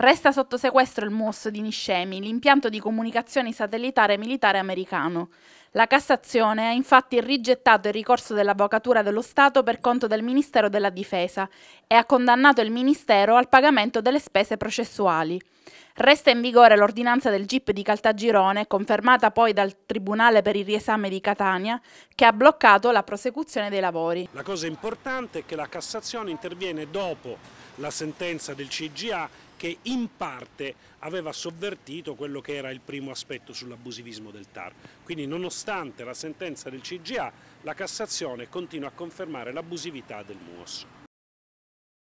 Resta sotto sequestro il MOS di Niscemi, l'impianto di comunicazioni satellitare militare americano. La Cassazione ha infatti rigettato il ricorso dell'Avvocatura dello Stato per conto del Ministero della Difesa e ha condannato il Ministero al pagamento delle spese processuali. Resta in vigore l'ordinanza del GIP di Caltagirone, confermata poi dal Tribunale per il riesame di Catania, che ha bloccato la prosecuzione dei lavori. La cosa importante è che la Cassazione interviene dopo la sentenza del CGA che in parte aveva sovvertito quello che era il primo aspetto sull'abusivismo del TAR. Quindi nonostante la sentenza del CGA, la Cassazione continua a confermare l'abusività del MUOS.